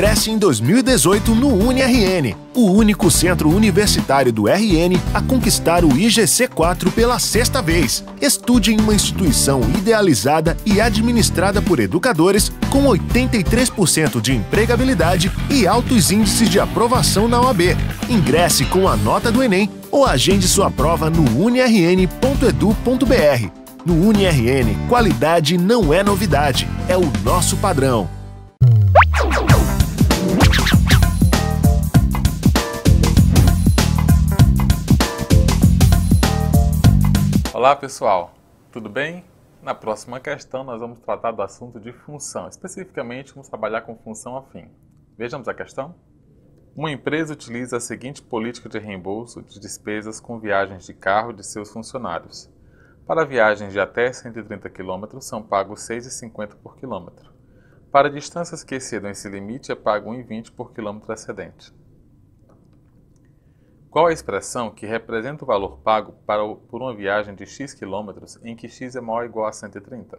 Ingresse em 2018 no UniRN, o único centro universitário do RN a conquistar o IGC4 pela sexta vez. Estude em uma instituição idealizada e administrada por educadores, com 83% de empregabilidade e altos índices de aprovação na OAB. Ingresse com a nota do Enem ou agende sua prova no unirn.edu.br. No UniRN, qualidade não é novidade, é o nosso padrão. Olá pessoal, tudo bem? Na próxima questão nós vamos tratar do assunto de função, especificamente vamos trabalhar com função afim. Vejamos a questão? Uma empresa utiliza a seguinte política de reembolso de despesas com viagens de carro de seus funcionários. Para viagens de até 130 km são pagos R$ 6,50 por quilômetro. Para distâncias que excedam esse limite é pago R$ 1,20 por quilômetro excedente. Qual a expressão que representa o valor pago para, por uma viagem de x quilômetros em que x é maior ou igual a 130?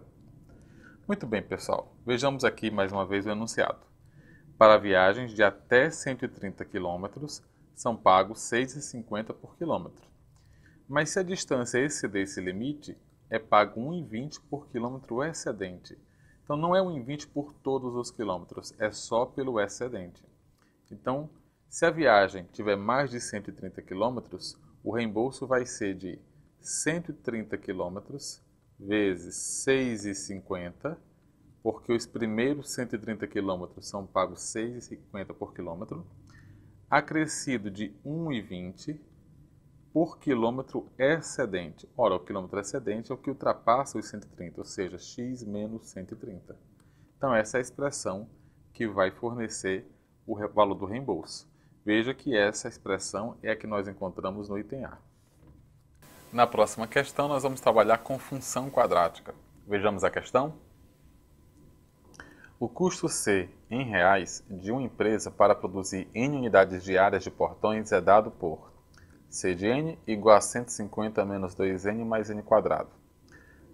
Muito bem, pessoal. Vejamos aqui mais uma vez o enunciado. Para viagens de até 130 quilômetros, são pagos 6,50 por quilômetro. Mas se a distância exceder esse limite, é pago 1,20 por quilômetro excedente. Então não é 1,20 por todos os quilômetros, é só pelo excedente. Então, se a viagem tiver mais de 130 km, o reembolso vai ser de 130 km vezes 6,50, porque os primeiros 130 km são pagos 6,50 por quilômetro, acrescido de 1,20 por quilômetro excedente. Ora, o quilômetro excedente é o que ultrapassa os 130, ou seja, x menos 130. Então, essa é a expressão que vai fornecer o valor do reembolso. Veja que essa expressão é a que nós encontramos no item A. Na próxima questão, nós vamos trabalhar com função quadrática. Vejamos a questão. O custo C em reais de uma empresa para produzir N unidades diárias de portões é dado por C de N igual a 150 menos 2N mais N quadrado.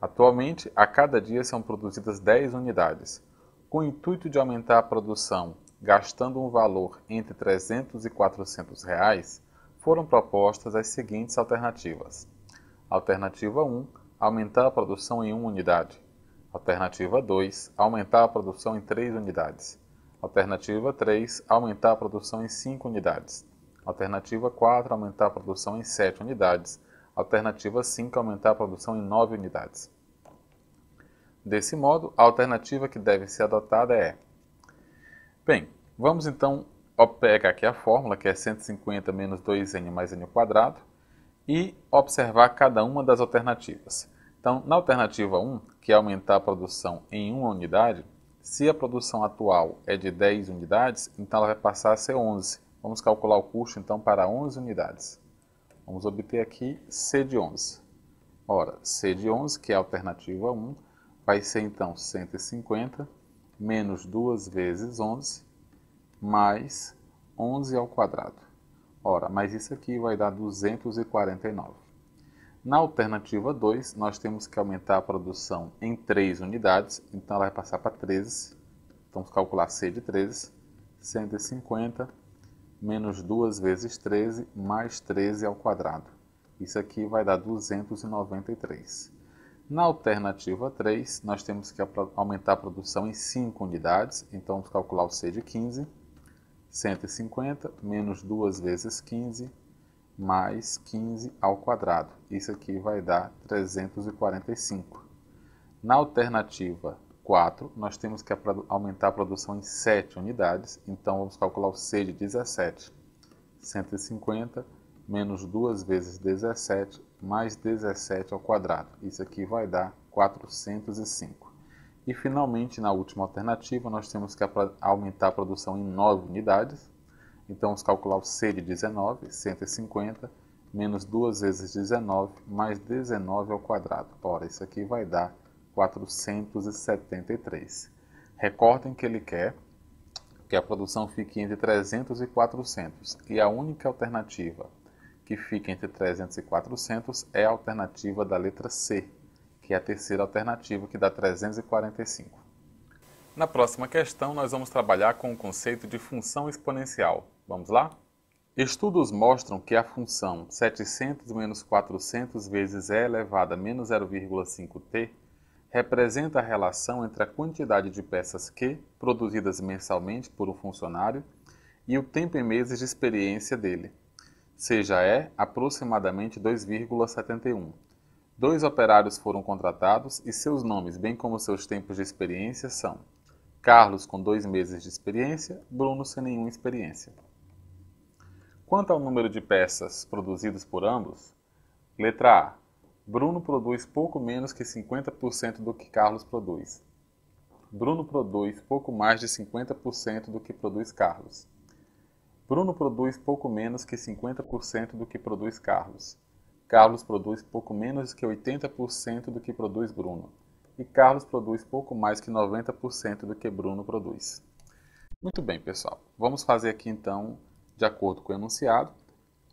Atualmente, a cada dia são produzidas 10 unidades. Com o intuito de aumentar a produção gastando um valor entre 300 e 400 reais, foram propostas as seguintes alternativas. Alternativa 1, aumentar a produção em 1 unidade. Alternativa 2, aumentar a produção em 3 unidades. Alternativa 3, aumentar a produção em 5 unidades. Alternativa 4, aumentar a produção em 7 unidades. Alternativa 5, aumentar a produção em 9 unidades. Desse modo, a alternativa que deve ser adotada é Bem, vamos então pegar aqui a fórmula, que é 150 menos 2n mais n quadrado, e observar cada uma das alternativas. Então, na alternativa 1, que é aumentar a produção em uma unidade, se a produção atual é de 10 unidades, então ela vai passar a ser 11. Vamos calcular o custo, então, para 11 unidades. Vamos obter aqui C de 11. Ora, C de 11, que é a alternativa 1, vai ser, então, 150 menos 2 vezes 11, mais 11 ao quadrado. Ora, mas isso aqui vai dar 249. Na alternativa 2, nós temos que aumentar a produção em 3 unidades, então ela vai passar para 13. Então, calcular C de 13, 150 menos 2 vezes 13, mais 13 ao quadrado. Isso aqui vai dar 293. Na alternativa 3, nós temos que aumentar a produção em 5 unidades, então vamos calcular o C de 15, 150 menos 2 vezes 15, mais 15 ao quadrado. Isso aqui vai dar 345. Na alternativa 4, nós temos que aumentar a produção em 7 unidades, então vamos calcular o C de 17. 150 menos menos 2 vezes 17, mais 17 ao quadrado. Isso aqui vai dar 405. E finalmente, na última alternativa, nós temos que aumentar a produção em 9 unidades. Então, vamos calcular o C de 19, 150, menos 2 vezes 19, mais 19 ao quadrado. Ora, isso aqui vai dar 473. Recordem que ele quer que a produção fique entre 300 e 400, e a única alternativa que fica entre 300 e 400, é a alternativa da letra C, que é a terceira alternativa, que dá 345. Na próxima questão, nós vamos trabalhar com o conceito de função exponencial. Vamos lá? Estudos mostram que a função 700 menos 400 vezes e elevada a menos 0,5t representa a relação entre a quantidade de peças Q produzidas mensalmente por um funcionário e o tempo em meses de experiência dele seja é aproximadamente 2,71. Dois operários foram contratados e seus nomes, bem como seus tempos de experiência, são Carlos com dois meses de experiência, Bruno sem nenhuma experiência. Quanto ao número de peças produzidas por ambos, letra A. Bruno produz pouco menos que 50% do que Carlos produz. Bruno produz pouco mais de 50% do que produz Carlos. Bruno produz pouco menos que 50% do que produz Carlos. Carlos produz pouco menos que 80% do que produz Bruno. E Carlos produz pouco mais que 90% do que Bruno produz. Muito bem, pessoal. Vamos fazer aqui então, de acordo com o enunciado,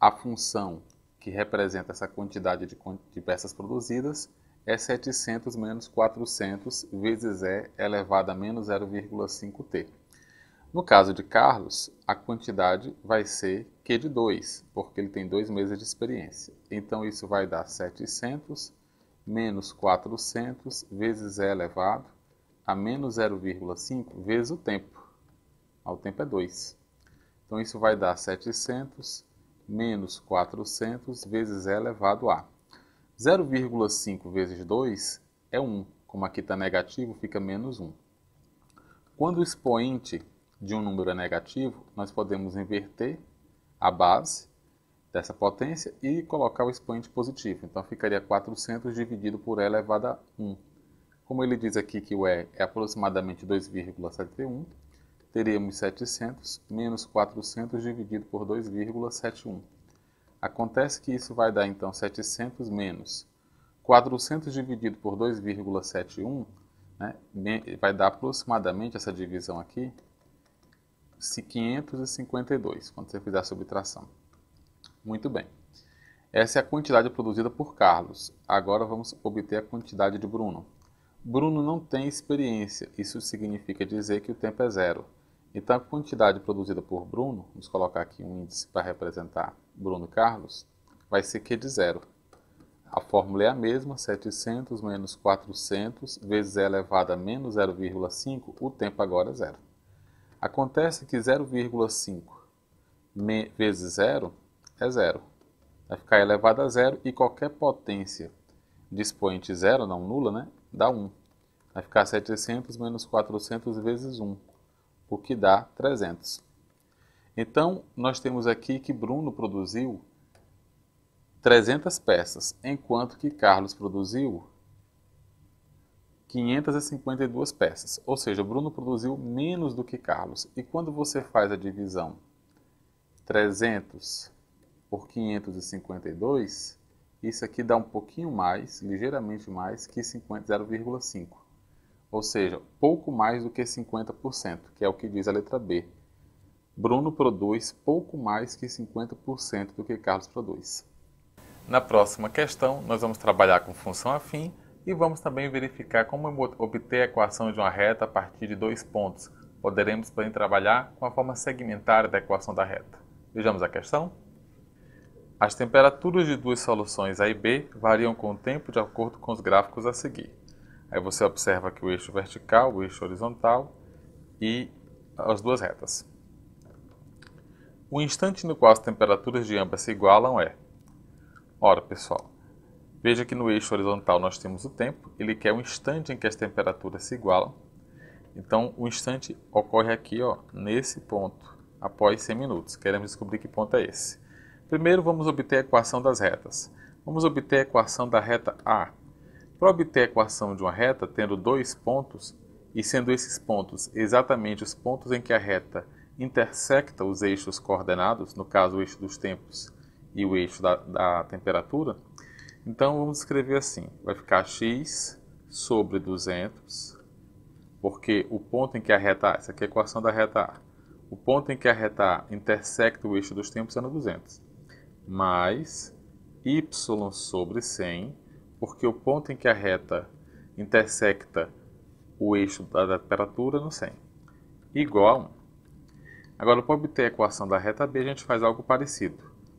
a função que representa essa quantidade de, de peças produzidas é 700 menos 400 vezes E elevado a menos 0,5t. No caso de Carlos, a quantidade vai ser Q de 2, porque ele tem 2 meses de experiência. Então, isso vai dar 700 menos 400 vezes E elevado a menos 0,5 vezes o tempo. O tempo é 2. Então, isso vai dar 700 menos 400 vezes E elevado a. 0,5 vezes 2 é 1. Como aqui está negativo, fica menos 1. Quando o expoente de um número é negativo, nós podemos inverter a base dessa potência e colocar o expoente positivo. Então ficaria 400 dividido por e elevado a 1. Como ele diz aqui que o E é aproximadamente 2,71, teríamos 700 menos 400 dividido por 2,71. Acontece que isso vai dar então 700 menos 400 dividido por 2,71, né, vai dar aproximadamente essa divisão aqui, 552, quando você fizer a subtração. Muito bem. Essa é a quantidade produzida por Carlos. Agora vamos obter a quantidade de Bruno. Bruno não tem experiência, isso significa dizer que o tempo é zero. Então a quantidade produzida por Bruno, vamos colocar aqui um índice para representar Bruno Carlos, vai ser Q de zero. A fórmula é a mesma, 700 menos 400 vezes e elevado a menos 0,5, o tempo agora é zero. Acontece que 0,5 vezes 0 é zero. Vai ficar elevado a zero e qualquer potência de expoente zero, não nula, né, dá 1. Vai ficar 700 menos 400 vezes 1, o que dá 300. Então, nós temos aqui que Bruno produziu 300 peças, enquanto que Carlos produziu 552 peças, ou seja, Bruno produziu menos do que Carlos. E quando você faz a divisão 300 por 552, isso aqui dá um pouquinho mais, ligeiramente mais, que 0,5. Ou seja, pouco mais do que 50%, que é o que diz a letra B. Bruno produz pouco mais que 50% do que Carlos produz. Na próxima questão, nós vamos trabalhar com função afim e vamos também verificar como obter a equação de uma reta a partir de dois pontos. Poderemos também trabalhar com a forma segmentária da equação da reta. Vejamos a questão. As temperaturas de duas soluções A e B variam com o tempo de acordo com os gráficos a seguir. Aí você observa que o eixo vertical, o eixo horizontal e as duas retas. O instante no qual as temperaturas de ambas se igualam é. Ora, pessoal, Veja que no eixo horizontal nós temos o tempo, ele quer um instante em que as temperaturas se igualam. Então, o instante ocorre aqui, ó, nesse ponto, após 100 minutos. Queremos descobrir que ponto é esse. Primeiro, vamos obter a equação das retas. Vamos obter a equação da reta A. Para obter a equação de uma reta, tendo dois pontos, e sendo esses pontos exatamente os pontos em que a reta intersecta os eixos coordenados, no caso o eixo dos tempos e o eixo da, da temperatura, então vamos escrever assim: vai ficar x sobre 200, porque o ponto em que a reta A, essa aqui é a equação da reta A, o ponto em que a reta A intersecta o eixo dos tempos é no 200, mais y sobre 100, porque o ponto em que a reta intersecta o eixo da temperatura é no 100, igual a 1. Agora, para obter a equação da reta B, a gente faz algo parecido.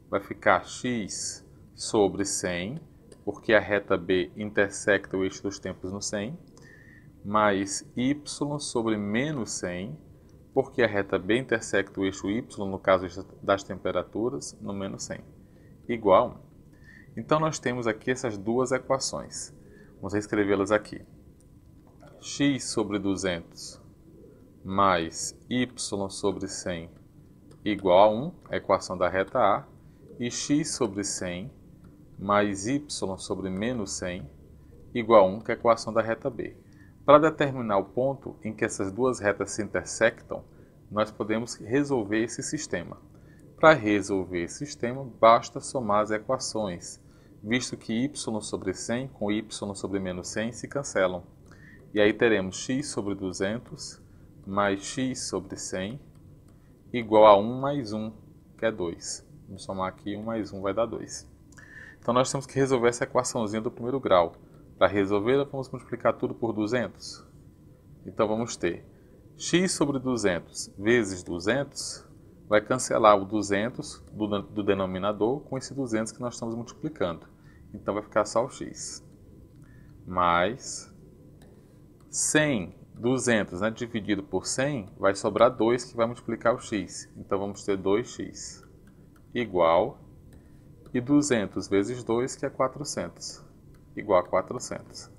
Vai ficar x sobre 100 porque a reta B intersecta o eixo dos tempos no 100, mais y sobre menos 100, porque a reta B intersecta o eixo y, no caso das temperaturas, no menos 100, igual. Então, nós temos aqui essas duas equações. Vamos escrevê-las aqui. x sobre 200 mais y sobre 100 igual a 1, a equação da reta A, e x sobre 100 mais y sobre menos 100 igual a 1, que é a equação da reta B. Para determinar o ponto em que essas duas retas se intersectam, nós podemos resolver esse sistema. Para resolver esse sistema, basta somar as equações, visto que y sobre 100 com y sobre menos 100 se cancelam. E aí teremos x sobre 200 mais x sobre 100 igual a 1 mais 1, que é 2. Vamos somar aqui, 1 mais 1 vai dar 2. Então nós temos que resolver essa equaçãozinha do primeiro grau. Para resolvê-la, vamos multiplicar tudo por 200. Então vamos ter x sobre 200 vezes 200 vai cancelar o 200 do, do denominador com esse 200 que nós estamos multiplicando. Então vai ficar só o x. Mais 100 200 né, dividido por 100 vai sobrar 2 que vai multiplicar o x. Então vamos ter 2x igual e 200 vezes 2, que é 400, igual a 400.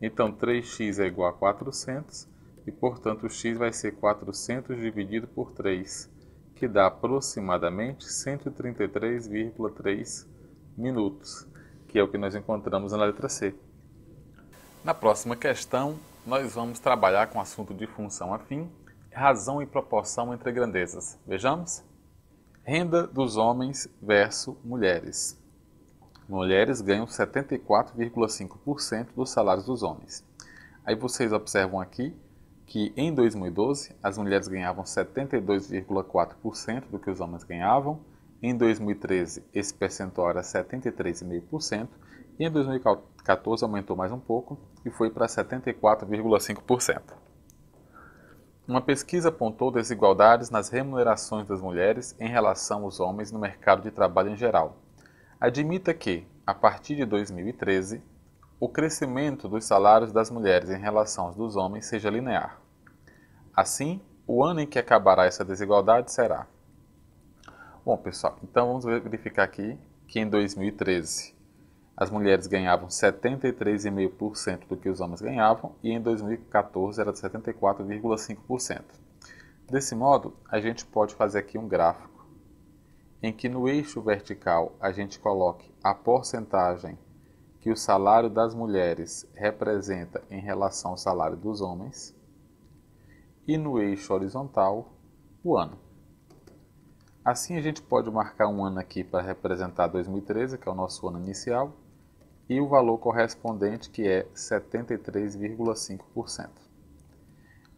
Então, 3x é igual a 400, e, portanto, x vai ser 400 dividido por 3, que dá aproximadamente 133,3 minutos, que é o que nós encontramos na letra C. Na próxima questão, nós vamos trabalhar com o assunto de função afim, razão e proporção entre grandezas. Vejamos? Renda dos homens versus mulheres. Mulheres ganham 74,5% dos salários dos homens. Aí vocês observam aqui que em 2012 as mulheres ganhavam 72,4% do que os homens ganhavam, em 2013 esse percentual era 73,5% e em 2014 aumentou mais um pouco e foi para 74,5%. Uma pesquisa apontou desigualdades nas remunerações das mulheres em relação aos homens no mercado de trabalho em geral. Admita que, a partir de 2013, o crescimento dos salários das mulheres em relação aos dos homens seja linear. Assim, o ano em que acabará essa desigualdade será. Bom, pessoal, então vamos verificar aqui que em 2013 as mulheres ganhavam 73,5% do que os homens ganhavam e em 2014 era de 74,5%. Desse modo, a gente pode fazer aqui um gráfico em que no eixo vertical a gente coloque a porcentagem que o salário das mulheres representa em relação ao salário dos homens e no eixo horizontal o ano. Assim a gente pode marcar um ano aqui para representar 2013, que é o nosso ano inicial, e o valor correspondente que é 73,5%.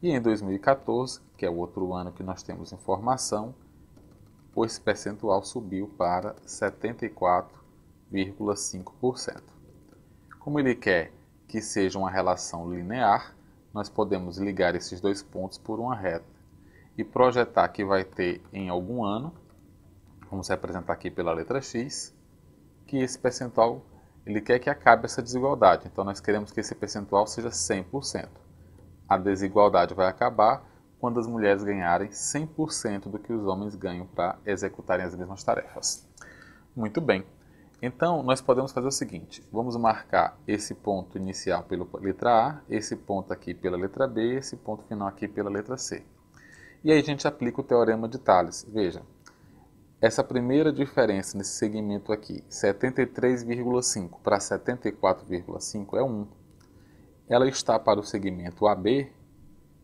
E em 2014, que é o outro ano que nós temos informação, esse percentual subiu para 74,5%. Como ele quer que seja uma relação linear, nós podemos ligar esses dois pontos por uma reta e projetar que vai ter em algum ano, vamos representar aqui pela letra x, que esse percentual ele quer que acabe essa desigualdade. Então nós queremos que esse percentual seja 100%. A desigualdade vai acabar quando as mulheres ganharem 100% do que os homens ganham para executarem as mesmas tarefas. Muito bem. Então, nós podemos fazer o seguinte: vamos marcar esse ponto inicial pela letra A, esse ponto aqui pela letra B, esse ponto final aqui pela letra C. E aí a gente aplica o teorema de Thales. Veja, essa primeira diferença nesse segmento aqui, 73,5 para 74,5 é 1. Ela está para o segmento AB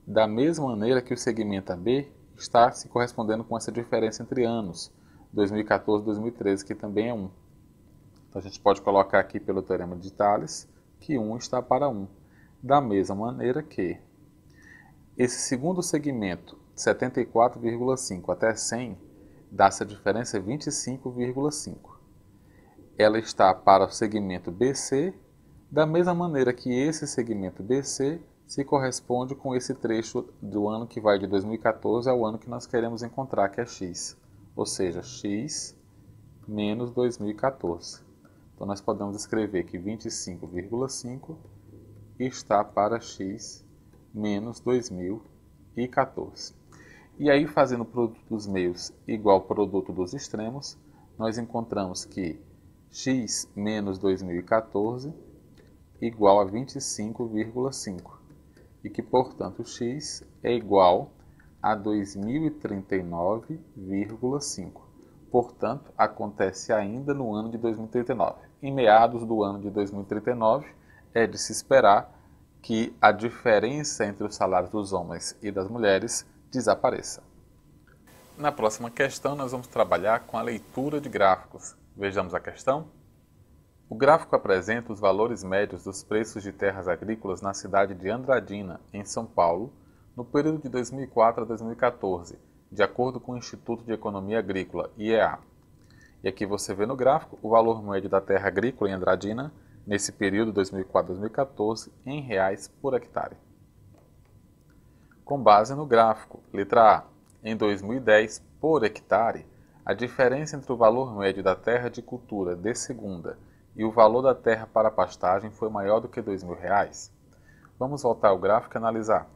da mesma maneira que o segmento AB está se correspondendo com essa diferença entre anos, 2014 e 2013, que também é 1. Então a gente pode colocar aqui pelo teorema de Thales que 1 está para 1. Da mesma maneira que esse segundo segmento, 74,5 até 100, dá-se a diferença 25,5. É Ela está para o segmento BC, da mesma maneira que esse segmento BC se corresponde com esse trecho do ano que vai de 2014 ao ano que nós queremos encontrar, que é x, ou seja, x menos 2014. Então, nós podemos escrever que 25,5 está para x menos 2014. E aí, fazendo o produto dos meios igual ao produto dos extremos, nós encontramos que x menos 2014 igual a 25,5 e que, portanto, x é igual a 2039,5. Portanto, acontece ainda no ano de 2039. Em meados do ano de 2039, é de se esperar que a diferença entre os salários dos homens e das mulheres desapareça. Na próxima questão, nós vamos trabalhar com a leitura de gráficos. Vejamos a questão. O gráfico apresenta os valores médios dos preços de terras agrícolas na cidade de Andradina, em São Paulo, no período de 2004 a 2014, de acordo com o Instituto de Economia Agrícola, IEA. E aqui você vê no gráfico o valor médio da terra agrícola em Andradina, nesse período 2004-2014, em reais por hectare com base no gráfico. Letra A. Em 2010, por hectare, a diferença entre o valor médio da terra de cultura de segunda e o valor da terra para pastagem foi maior do que R$ 2.000. Vamos voltar ao gráfico e analisar.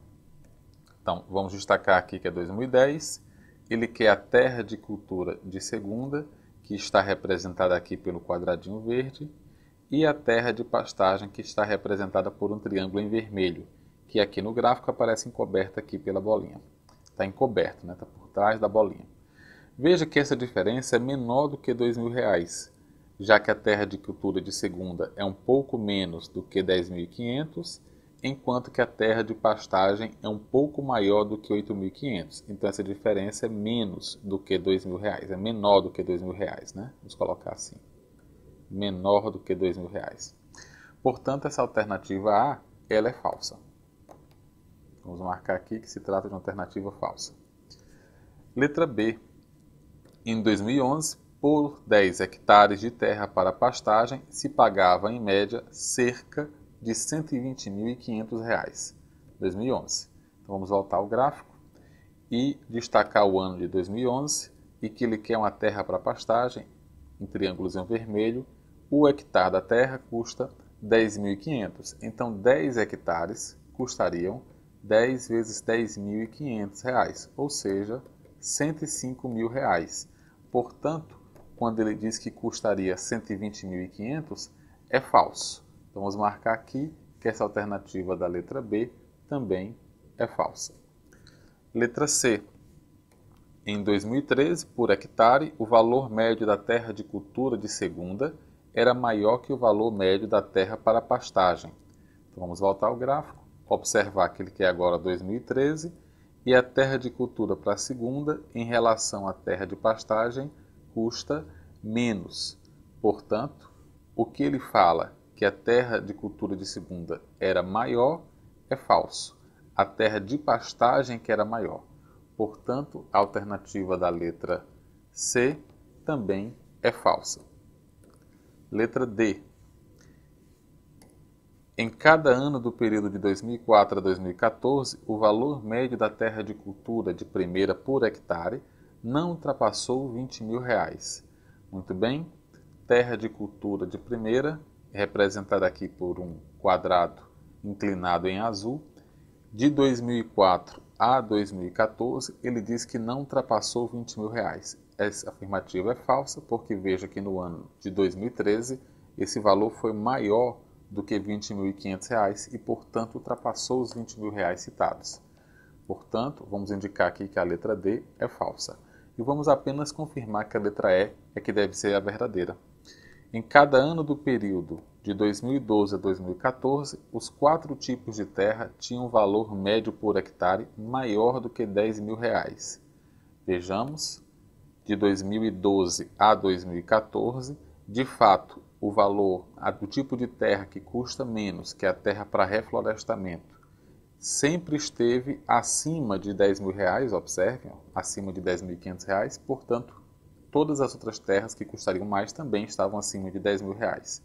Então, vamos destacar aqui que é 2010, ele quer é a terra de cultura de segunda, que está representada aqui pelo quadradinho verde, e a terra de pastagem, que está representada por um triângulo em vermelho que aqui no gráfico aparece encoberta aqui pela bolinha. Está encoberto, está né? Tá por trás da bolinha. Veja que essa diferença é menor do que R$ 2.000, já que a terra de cultura de segunda é um pouco menos do que 10.500, enquanto que a terra de pastagem é um pouco maior do que 8.500. Então essa diferença é menos do que R$ 2.000, é menor do que R$ 2.000, né? Vamos colocar assim. Menor do que R$ 2.000. Portanto, essa alternativa A, ela é falsa. Vamos marcar aqui que se trata de uma alternativa falsa. Letra B. Em 2011, por 10 hectares de terra para pastagem, se pagava, em média, cerca de R$ 120.500. 2011. Então vamos voltar ao gráfico e destacar o ano de 2011 e que ele quer uma terra para pastagem, em triângulos em vermelho, o hectare da terra custa 10.500. Então 10 hectares custariam R$ 10 vezes 10.500 reais, ou seja, 105 mil reais. Portanto, quando ele diz que custaria 120.500, é falso. Então, vamos marcar aqui que essa alternativa da letra B também é falsa. Letra C. Em 2013, por hectare, o valor médio da terra de cultura de segunda era maior que o valor médio da terra para pastagem. Então, vamos voltar ao gráfico observar que ele é quer agora 2013, e a terra de cultura para a segunda, em relação à terra de pastagem, custa menos. Portanto, o que ele fala que a terra de cultura de segunda era maior é falso. A terra de pastagem que era maior. Portanto, a alternativa da letra C também é falsa. Letra D. Em cada ano do período de 2004 a 2014, o valor médio da terra de cultura de primeira por hectare não ultrapassou 20 mil reais. Muito bem, terra de cultura de primeira, representada aqui por um quadrado inclinado em azul, de 2004 a 2014, ele diz que não ultrapassou 20 mil reais. Essa afirmativa é falsa, porque veja que no ano de 2013 esse valor foi maior do que R$ 20.500 e, portanto, ultrapassou os R$ 20.000 reais citados. Portanto, vamos indicar aqui que a letra D é falsa e vamos apenas confirmar que a letra E é que deve ser a verdadeira. Em cada ano do período de 2012 a 2014, os quatro tipos de terra tinham um valor médio por hectare maior do que R$ 10.000. reais. Vejamos, de 2012 a 2014, de fato, o valor do tipo de terra que custa menos, que é a terra para reflorestamento, sempre esteve acima de 10 mil reais, observem, acima de 10.500 reais, portanto, todas as outras terras que custariam mais também estavam acima de 10 mil reais.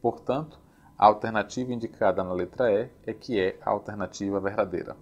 Portanto, a alternativa indicada na letra E é que é a alternativa verdadeira.